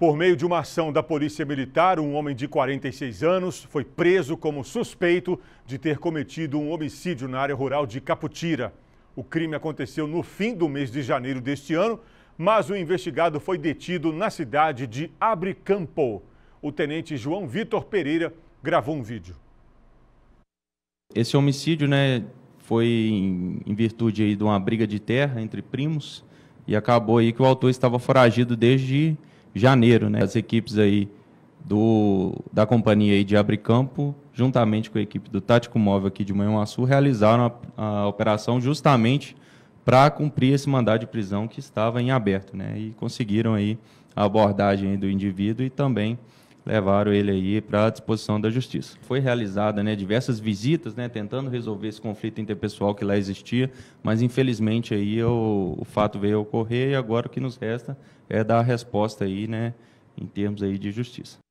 Por meio de uma ação da Polícia Militar, um homem de 46 anos foi preso como suspeito de ter cometido um homicídio na área rural de Caputira. O crime aconteceu no fim do mês de janeiro deste ano, mas o investigado foi detido na cidade de Abre Campo. O tenente João Vitor Pereira gravou um vídeo. Esse homicídio né, foi em virtude aí de uma briga de terra entre primos e acabou aí que o autor estava foragido desde janeiro, né? As equipes aí do, da companhia aí de Abricampo, juntamente com a equipe do Tático Móvel aqui de Manhuaçu, realizaram a, a operação justamente para cumprir esse mandado de prisão que estava em aberto, né? E conseguiram aí a abordagem do indivíduo e também levaram ele aí para a disposição da justiça. Foi realizada né, diversas visitas, né, tentando resolver esse conflito interpessoal que lá existia, mas infelizmente aí o, o fato veio a ocorrer e agora o que nos resta é dar a resposta aí, né, em termos aí de justiça.